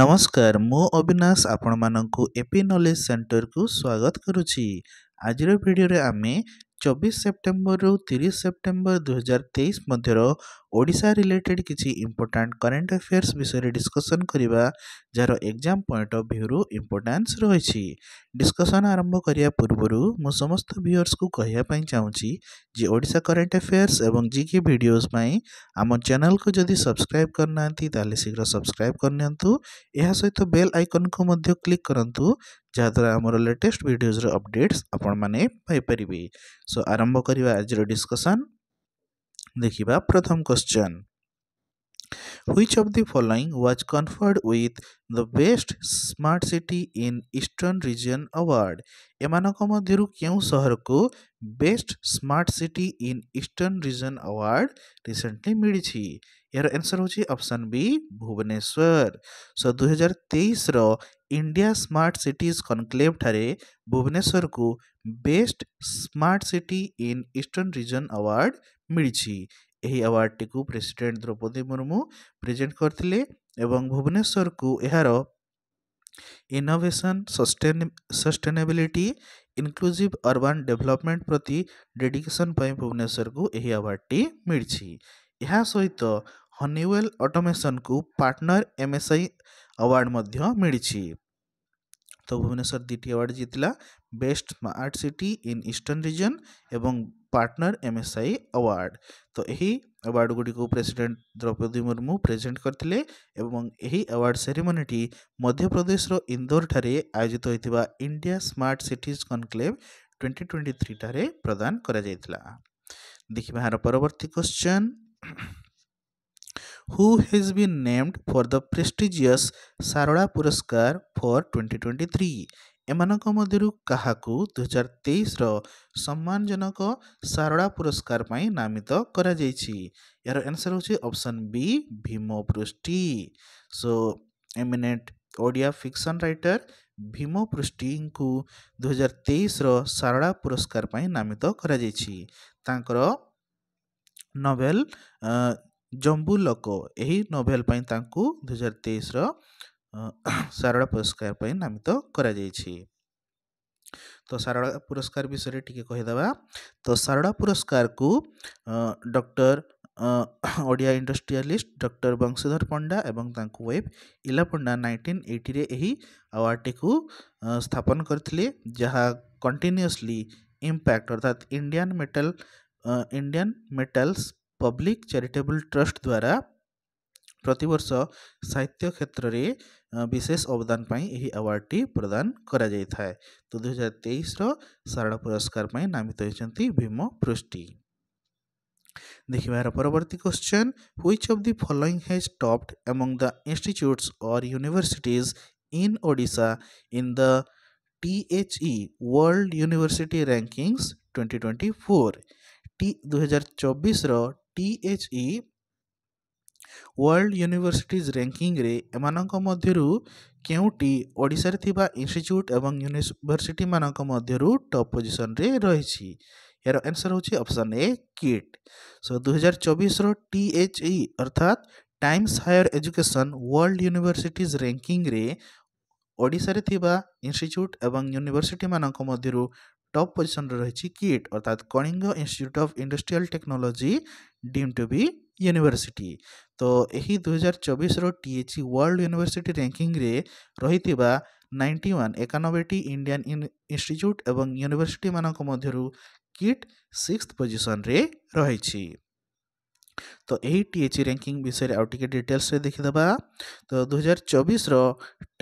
ନମସ୍କାର ମୁଁ ଅବିନାଶ ଆପଣମାନଙ୍କୁ ଏପି ନଲେଜ୍ ସେଣ୍ଟରକୁ ସ୍ୱାଗତ କରୁଛି ଆଜିର ଭିଡ଼ିଓରେ ଆମେ ଚବିଶ ସେପ୍ଟେମ୍ବରରୁ ତିରିଶ ସେପ୍ଟେମ୍ବର ଦୁଇହଜାର ତେଇଶ ମଧ୍ୟର ଓଡ଼ିଶା ରିଲେଟେଡ଼୍ କିଛି ଇମ୍ପୋର୍ଟାଣ୍ଟ କରେଣ୍ଟ ଆଫେୟାର୍ସ ବିଷୟରେ ଡିସ୍କସନ୍ କରିବା ଯାହାର ଏକ୍ଜାମ୍ ପଏଣ୍ଟ ଅଫ୍ ଭ୍ୟୁରୁ ଇମ୍ପୋର୍ଟାନ୍ସ ରହିଛି ଡିସ୍କସନ୍ ଆରମ୍ଭ କରିବା ପୂର୍ବରୁ ମୁଁ ସମସ୍ତ ଭିୟର୍ସକୁ କହିବା ପାଇଁ ଚାହୁଁଛି ଯେ ଓଡ଼ିଶା କରେଣ୍ଟ ଆଫେୟାର୍ସ ଏବଂ ଜିକେ ଭିଡ଼ିଓଜ୍ ପାଇଁ ଆମ ଚ୍ୟାନେଲକୁ ଯଦି ସବସ୍କ୍ରାଇବ୍ କରିନାହାନ୍ତି ତାହେଲେ ଶୀଘ୍ର ସବସ୍କ୍ରାଇବ୍ କରିନିଅନ୍ତୁ ଏହା ସହିତ ବେଲ୍ ଆଇକନ୍କୁ ମଧ୍ୟ କ୍ଲିକ୍ କରନ୍ତୁ ଯାହାଦ୍ୱାରା ଆମର ଲେଟେଷ୍ଟ ଭିଡ଼ିଓଜ୍ର ଅପଡ଼େଟ୍ସ ଆପଣମାନେ ପାଇପାରିବେ ସୋ ଆରମ୍ଭ କରିବା ଆଜିର ଡିସ୍କସନ୍ ଦେଖିବା ପ୍ରଥମ question which of the following was conferred with the best smart city in eastern region award ଏମାନଙ୍କ ମଧ୍ୟରୁ କେଉଁ ସହରକୁ best smart city in eastern region award recently ମିଳିଛି ଏହାର ଆନ୍ସର ହେଉଛି ଅପସନ୍ ବି ଭୁବନେଶ୍ୱର ସୋ ଦୁଇହଜାର ତେଇଶର ଇଣ୍ଡିଆ ସ୍ମାର୍ଟ ସିଟିଜ୍ କନକ୍ଲେଭ୍ ଠାରେ ଭୁବନେଶ୍ୱରକୁ best smart city in eastern region award ମିଳିଛି ଏହି ଆୱାର୍ଡ଼ଟିକୁ ପ୍ରେସିଡେଣ୍ଟ ଦ୍ରୌପଦୀ ମୁର୍ମୁ ପ୍ରେଜେଣ୍ଟ କରିଥିଲେ ଏବଂ ଭୁବନେଶ୍ୱରକୁ ଏହାର innovation sustain sustainability inclusive urban development ପ୍ରତି ଡେଡିକେସନ୍ ପାଇଁ ଭୁବନେଶ୍ୱରକୁ ଏହି ଆୱାର୍ଡ଼ଟି ମିଳିଛି ଏହା ସହିତ ହନିୱେଲ୍ ଅଟୋମେସନ୍କୁ ପାର୍ଟନର୍ ଏମ୍ଏସ୍ଆଇ ଆୱାର୍ଡ଼ ମଧ୍ୟ ମିଳିଛି তো ভুবনেশ্বর দ্বিতীয় অ্যাওয়ার্ড জিতলা best smart city in eastern region ଏବଂ ପାର୍ଟନର ଏମ୍ଏସ୍ଆଇ ଆୱାର୍ଡ଼ ତ ଏହି ଆୱାର୍ଡ଼ ଗୁଡ଼ିକୁ ପ୍ରେସିଡେଣ୍ଟ ଦ୍ରୌପଦୀ ମୁର୍ମୁ ପ୍ରେଜେଣ୍ଟ କରିଥିଲେ ଏବଂ ଏହି ଆୱାର୍ଡ଼ ସେରିମୋନିଟି ମଧ୍ୟପ୍ରଦେଶର ଇନ୍ଦୋରଠାରେ ଆୟୋଜିତ ହୋଇଥିବା India smart cities conclave twenty twenty ଥ୍ରୀଠାରେ ପ୍ରଦାନ କରାଯାଇଥିଲା ଦେଖିବା ଏହାର ପରବର୍ତ୍ତୀ question who has been named for the prestigious Sarala ପୁରସ୍କାର ଫର୍ ଟ୍ୱେଣ୍ଟି ଟ୍ୱେଣ୍ଟି ଥ୍ରୀ ଏମାନଙ୍କ ମଧ୍ୟରୁ କାହାକୁ ଦୁଇହଜାର ତେଇଶର ସମ୍ମାନଜନକ ସାରଳା ପୁରସ୍କାର ପାଇଁ ନାମିତ କରାଯାଇଛି ଏହାର ଆନ୍ସର୍ ହେଉଛି option B Bhima Prusty so eminent Odia fiction writer Bhima ପୃଷ୍ଟିଙ୍କୁ ଦୁଇହଜାର ତେଇଶର ସାରଳା ପୁରସ୍କାର ପାଇଁ ନାମିତ କରାଯାଇଛି ତାଙ୍କର ନୋଭେଲ ଜମ୍ବୁ ଲୋକ ଏହି ନୋଭେଲ ପାଇଁ ତାଙ୍କୁ ଦୁଇହଜାର ତେଇଶର ସାରଳା ପୁରସ୍କାର ପାଇଁ ନାମିତ କରାଯାଇଛି ତ ସାରଳା ପୁରସ୍କାର ବିଷୟରେ ଟିକେ କହିଦେବା ତ ସାରଳା ପୁରସ୍କାରକୁ doctor Odia industrialist doctor Banshidhar Panda ଏବଂ ତାଙ୍କ ୱେବ୍ ଇଲା ପଣ୍ଡା ନାଇଣ୍ଟିନ୍ ଏଇଟିରେ ଏହି ଆୱାର୍ଡ଼ଟିକୁ ସ୍ଥାପନ କରିଥିଲେ ଯାହା କଣ୍ଟିନ୍ୟୁଅସଲି ଇମ୍ପ୍ୟାକ୍ଟ ଅର୍ଥାତ୍ Indian metal Indian metals public charitable trust द्वारा प्रतवर्ष साहित्य क्षेत्र में विशेष अवदान अवार्डटी प्रदान करा कराए तो दुईार तेईस शारण पुरस्कार नामित होती भीम पृष्टि देखा परवर्त question which of the following has topped among the institutes और universities in Odisha in the THE world university rankings twenty twenty four टी दुई हजार e चौबीस ଟିଏଚ୍ଇ ୱାର୍ଲଡ ୟୁନିଭର୍ସିଟିଜ୍ ରାଙ୍କିଙ୍ଗରେ ଏମାନଙ୍କ ମଧ୍ୟରୁ କେଉଁଟି ଓଡ଼ିଶାରେ ଥିବା ଇନଷ୍ଟିଚ୍ୟୁଟ୍ ଏବଂ ୟୁନିଭର୍ସିଟିମାନଙ୍କ ମଧ୍ୟରୁ ଟପ୍ ପୋଜିସନ୍ରେ ରହିଛି ଏହାର ଆନ୍ସର୍ ହେଉଛି ଅପସନ୍ ଏ କିଟ୍ ସୋ ଦୁଇହଜାର ଚବିଶର ଟିଏଚ୍ଇ ଅର୍ଥାତ୍ Times higher education world universities ରାଙ୍କିଙ୍ଗରେ ଓଡ଼ିଶାରେ ଥିବା ଇନଷ୍ଟିଚ୍ୟୁଟ୍ ଏବଂ ୟୁନିଭର୍ସିଟିମାନଙ୍କ ମଧ୍ୟରୁ ଟପ୍ ପୋଜିସନ୍ରେ ରହିଛି କିଟ୍ ଅର୍ଥାତ୍ Kalinga institute of industrial technology deemed to be university ତ ଏହି ଦୁଇହଜାର ଚବିଶର ଟି ଏଚ୍ ୱାର୍ଲଡ଼ ୟୁନିଭର୍ସିଟି ରାଙ୍କିଙ୍ଗରେ ରହିଥିବା ନାଇଣ୍ଟି ୱାନ୍ ଏକାନବେଟି ଇଣ୍ଡିଆନ୍ ଇନଷ୍ଟିଚ୍ୟୁଟ୍ ଏବଂ ୟୁନିଭର୍ସିଟିମାନଙ୍କ ମଧ୍ୟରୁ କିଟ୍ ସିକ୍ସ ପୋଜିସନ୍ରେ ରହିଛି ତ ଏହି ଟି ଏଚ୍ ରାଙ୍କିଙ୍ଗ ବିଷୟରେ ଆଉ ଟିକେ ଡିଟେଲ୍ସରେ ଦେଖିଦେବା ତ ଦୁଇହଜାର ଚବିଶର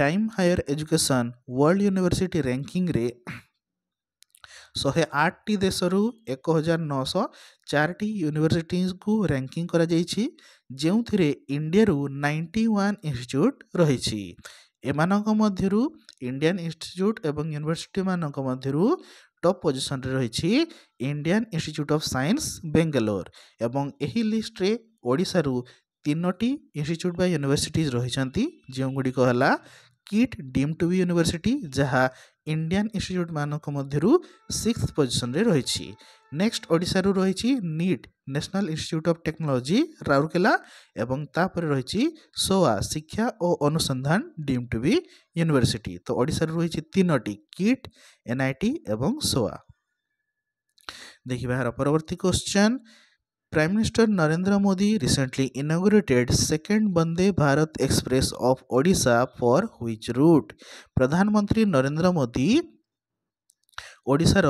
time higher education world university ରାଙ୍କିଙ୍ଗରେ ଶହେ ଆଠଟି ଦେଶରୁ ଏକ ହଜାର ନଅଶହ ଚାରିଟି ୟୁନିଭର୍ସିଟିକୁ ରାଙ୍କିଂ କରାଯାଇଛି ଯେଉଁଥିରେ ଇଣ୍ଡିଆରୁ ନାଇଣ୍ଟି ୱାନ୍ ଇନଷ୍ଟିଚ୍ୟୁଟ୍ ରହିଛି ଏମାନଙ୍କ ମଧ୍ୟରୁ ଇଣ୍ଡିଆନ୍ ଇନଷ୍ଟିଚ୍ୟୁଟ୍ ଏବଂ ୟୁନିଭର୍ସିଟିମାନଙ୍କ ମଧ୍ୟରୁ ଟପ୍ ପୋଜିସନ୍ରେ ରହିଛି Indian institute of science Bangalore ଏବଂ ଏହି ଲିଷ୍ଟରେ ଓଡ଼ିଶାରୁ ତିନୋଟି ଇନଷ୍ଟିଚ୍ୟୁଟ୍ ବା ୟୁନିଭର୍ସିଟିଜ୍ ରହିଛନ୍ତି ଯେଉଁଗୁଡ଼ିକ ହେଲା KIIT deemed to be university ଯାହା ଇଣ୍ଡିଆନ୍ ଇନଷ୍ଟିଚ୍ୟୁଟ୍ମାନଙ୍କ ମଧ୍ୟରୁ ସିକ୍ସ ପୋଜିସନ୍ରେ ରହିଛି ନେକ୍ସଟ ଓଡ଼ିଶାରୁ ରହିଛି NIT national institute of technology Rourkela ଏବଂ ତାପରେ ରହିଛି ସୋଆ ଶିକ୍ଷା ଓ ଅନୁସନ୍ଧାନ ଡିମ୍ ଟୁ ବି ୟୁନିଭର୍ସିଟି ତ ଓଡ଼ିଶାରୁ ରହିଛି ତିନୋଟି କିଟ୍ ଏନ୍ଆଇଟି ଏବଂ ସୋଆ ଦେଖିବା ଏହାର ପରବର୍ତ୍ତୀ question Prime Minister Narendra Modi recently inaugurated second Bande Bharat Express of Odisha for which route? Pradhan Mantri Narendra Modi ओडार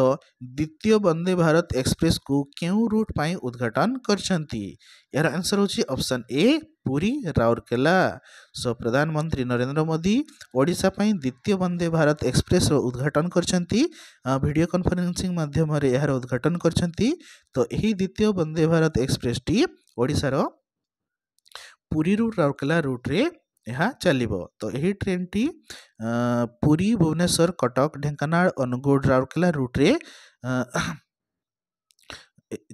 द्वितीय वंदे भारत एक्सप्रेस को क्यों रूट पर उद्घाटन करसर होप्शन ए पूरी राउरकेला सो प्रधानमंत्री नरेंद्र मोदी ओडापी द्वितीय वंदे भारत एक्सप्रेस उद्घाटन करीडियो कन्फरेन्सींग मध्यम यार उद्घाटन कर तो द्वितीय वंदे भारत एक्सप्रेस टी ओार पूरी रू राउरकेला रूट्रे यहाँ चलो तो यही ट्रेन टी पुरी भुवनेश्वर कटक ढेकाना अनुगुण राउरकेला रूट्रे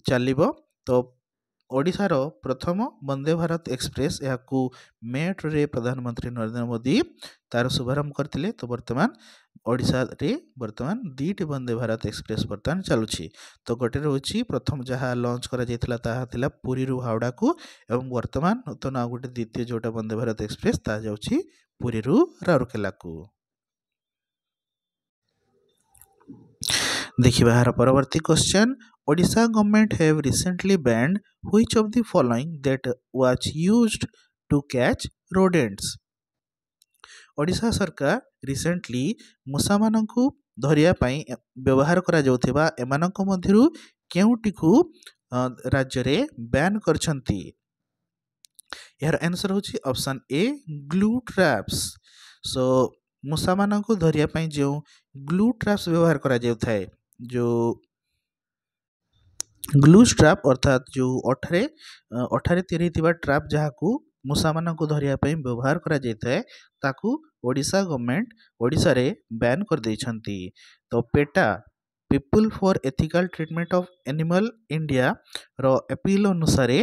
चल तो ओडार प्रथम वंदे भारत एक्सप्रेस यहाँ मेट्रे प्रधानमंत्री नरेंद्र मोदी तार शुभारंभ करते तो बर्तमान ଓଡ଼ିଶାରେ ବର୍ତ୍ତମାନ ଦୁଇଟି ବନ୍ଦେ ଭାରତ ଏକ୍ସପ୍ରେସ୍ ବର୍ତ୍ତମାନ ଚାଲୁଛି ତ ଗୋଟେ ରହୁଛି ପ୍ରଥମ ଯାହା ଲଞ୍ଚ କରାଯାଇଥିଲା ତାହା ଥିଲା ପୁରୀରୁ ହାଓଡ଼ାକୁ ଏବଂ ବର୍ତ୍ତମାନ ନୂତନ ଆଉ ଗୋଟେ ଦ୍ୱିତୀୟ ଯେଉଁଟା ବନ୍ଦେ ଭାରତ ଏକ୍ସପ୍ରେସ୍ ତାହା ଯାଉଛି ପୁରୀରୁ ରାଉରକେଲାକୁ ଦେଖିବା ଏହାର ପରବର୍ତ୍ତୀ question Odisha government have recently banned which of the following that was used to catch rodents ओडा सरकार रिसेंटली मूसा को धरियापाई व्यवहार करम के राज्य बैन कर यार आंसर हूँ ऑप्शन ए ग्लू ट्राप्स सो मूसा मान धरियापाई जो ग्लू ट्राप्स व्यवहार करा जो जो ग्लू स्ट्राप अर्थात जो अठारे अठारे या ट्राप जहाँ को ମୂଷାମାନଙ୍କୁ ଧରିବା ପାଇଁ ବ୍ୟବହାର କରାଯାଇଥାଏ ତାକୁ ଓଡ଼ିଶା ଗଭର୍ଣ୍ଣମେଣ୍ଟ ଓଡ଼ିଶାରେ ବ୍ୟାନ୍ କରିଦେଇଛନ୍ତି ତ PETA people for ethical treatment of animal ଇଣ୍ଡିଆର ଅପିଲ୍ ଅନୁସାରେ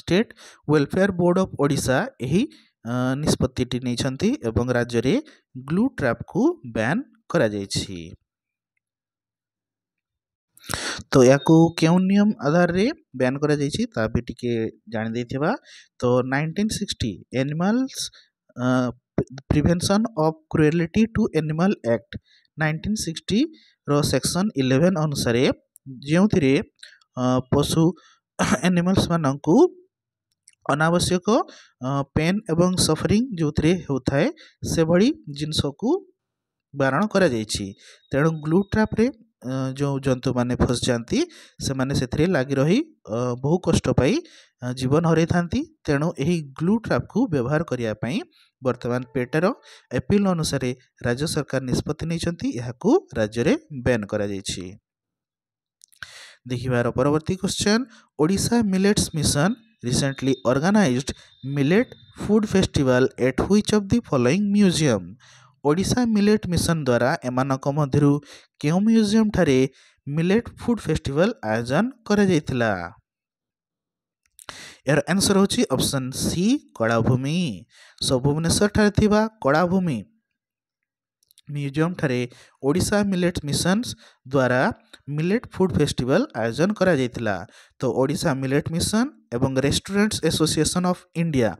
state welfare board of Odisha ଏହି ନିଷ୍ପତ୍ତିଟି ନେଇଛନ୍ତି ଏବଂ ରାଜ୍ୟରେ ଗ୍ଲୁ ଟ୍ରାପ୍କୁ ବ୍ୟାନ୍ କରାଯାଇଛି ତ ୟାକୁ କେଉଁ ନିୟମ ଆଧାରରେ ବ୍ୟାନ୍ କରାଯାଇଛି ତା ବି ଟିକେ ଜାଣିଦେଇଥିବା ତ nineteen sixty animals prevention of cruelty to animal act nineteen ସିକ୍ସଟିର ସେକ୍ସନ୍ ଇଲେଭେନ୍ ଅନୁସାରେ ଯେଉଁଥିରେ ପଶୁ ଏନିମାଲ୍ସମାନଙ୍କୁ ଅନାବଶ୍ୟକ ପେନ୍ ଏବଂ ସଫରିଂ ଯେଉଁଥିରେ ହେଉଥାଏ ସେଭଳି ଜିନିଷକୁ ବାରଣ କରାଯାଇଛି ତେଣୁ ଗ୍ଲୁ ଟ୍ରାପ୍ରେ ଯେଉଁ ଜନ୍ତୁମାନେ ଫସିଯାଆନ୍ତି ସେମାନେ ସେଥିରେ ଲାଗି ରହି ବହୁ କଷ୍ଟ ପାଇ ଜୀବନ ହରାଇଥାନ୍ତି ତେଣୁ ଏହି ଗ୍ଲୁ ଟ୍ରାପ୍କୁ ବ୍ୟବହାର କରିବା ପାଇଁ ବର୍ତ୍ତମାନ ପେଟାର ଏପିଲ୍ ଅନୁସାରେ ରାଜ୍ୟ ସରକାର ନିଷ୍ପତ୍ତି ନେଇଛନ୍ତି ଏହାକୁ ରାଜ୍ୟରେ ବ୍ୟାନ୍ କରାଯାଇଛି ଦେଖିବାର ପରବର୍ତ୍ତୀ question Odisha millets mission recently organized Millet Food Festival at which of the following museum? Odisha millet mission ଦ୍ୱାରା ଏମାନଙ୍କ ମଧ୍ୟରୁ କେଉଁ ମ୍ୟୁଜିୟମ୍ ଠାରେ ମିଲେଟ୍ ଫୁଡ଼୍ ଫେଷ୍ଟିଭାଲ ଆୟୋଜନ କରାଯାଇଥିଲା ଏହାର ଆନ୍ସର ହେଉଛି ଅପସନ୍ ସି କଳାଭୂମି ସବୁ ଭୁବନେଶ୍ୱରଠାରେ ଥିବା କଳାଭୂମି ମ୍ୟୁଜିୟମଠାରେ ଓଡ଼ିଶା ମିଲେଟ୍ ମିଶନ୍ସ ଦ୍ୱାରା ମିଲେଟ୍ ଫୁଡ଼୍ ଫେଷ୍ଟିଭାଲ୍ ଆୟୋଜନ କରାଯାଇଥିଲା ତ ଓଡ଼ିଶା ମିଲେଟ୍ ମିଶନ୍ ଏବଂ restaurants association of India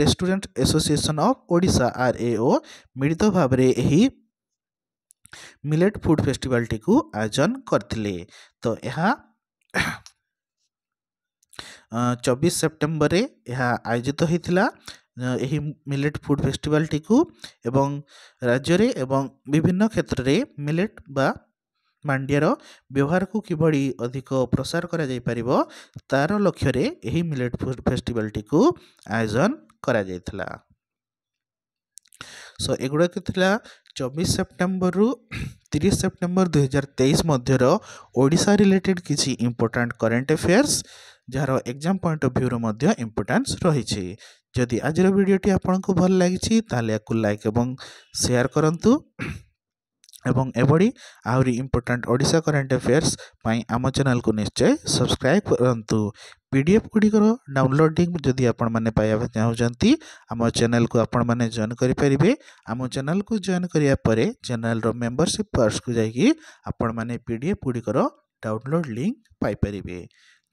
restaurant association of Odisha R A O ମିଳିତ ଭାବରେ ଏହି ମିଲେଟ୍ ଫୁଡ଼୍ ଫେଷ୍ଟିଭାଲ୍ଟିକୁ ଆୟୋଜନ କରିଥିଲେ ତ ଏହା ଚବିଶ ସେପ୍ଟେମ୍ବରରେ ଏହା ଆୟୋଜିତ ହୋଇଥିଲା ଏହି ମିଲେଟ୍ ଫୁଡ଼୍ ଫେଷ୍ଟିଭାଲ୍ଟିକୁ ଏବଂ ରାଜ୍ୟରେ ଏବଂ ବିଭିନ୍ନ କ୍ଷେତ୍ରରେ ମିଲେଟ୍ ବା ମାଣ୍ଡିଆର ବ୍ୟବହାରକୁ କିଭଳି ଅଧିକ ପ୍ରସାର କରାଯାଇପାରିବ ତା'ର ଲକ୍ଷ୍ୟରେ ଏହି ମିଲେଟ୍ ଫୁଡ଼୍ ଫେଷ୍ଟିଭାଲ୍ଟିକୁ ଆୟୋଜନ କରାଯାଇଥିଲା ସୋ ଏଗୁଡ଼ାକ ଥିଲା ଚବିଶ ସେପ୍ଟେମ୍ବରରୁ ତିରିଶ ସେପ୍ଟେମ୍ବର ଦୁଇହଜାର ତେଇଶ ମଧ୍ୟର ଓଡ଼ିଶା ରିଲେଟେଡ଼୍ କିଛି ଇମ୍ପୋର୍ଟାଣ୍ଟ କରେଣ୍ଟ ଆଫେୟାର୍ସ ଯାହାର ଏକ୍ଜାମ୍ ପଏଣ୍ଟ ଅଫ୍ ଭ୍ୟୁର ମଧ୍ୟ ଇମ୍ପୋର୍ଟାନ୍ସ ରହିଛି ଯଦି ଆଜିର ଭିଡ଼ିଓଟି ଆପଣଙ୍କୁ ଭଲ ଲାଗିଛି ତାହେଲେ ୟାକୁ ଲାଇକ୍ ଏବଂ ସେୟାର କରନ୍ତୁ ଏବଂ ଏଭଳି ଆହୁରି ଇମ୍ପୋର୍ଟାଣ୍ଟ ଓଡ଼ିଶା କରେଣ୍ଟ ଆଫେୟାର୍ସ ପାଇଁ ଆମ ଚ୍ୟାନେଲକୁ ନିଶ୍ଚୟ ସବସ୍କ୍ରାଇବ୍ କରନ୍ତୁ ପି ଡି ଏଫ୍ ଗୁଡ଼ିକର ଡାଉନଲୋଡ଼ିଂ ଯଦି ଆପଣମାନେ ପାଇବା ଚାହୁଁଛନ୍ତି ଆମ ଚ୍ୟାନେଲକୁ ଆପଣମାନେ ଜଏନ୍ କରିପାରିବେ ଆମ ଚ୍ୟାନେଲକୁ ଜଏନ୍ କରିବା ପରେ ଚ୍ୟାନେଲର ମେମ୍ବରସିପ୍ ପାର୍ସକୁ ଯାଇକି ଆପଣମାନେ ପି ଡି ଏଫ୍ ଗୁଡ଼ିକର ଡାଉନଲୋଡ଼ ଲିଙ୍କ ପାଇପାରିବେ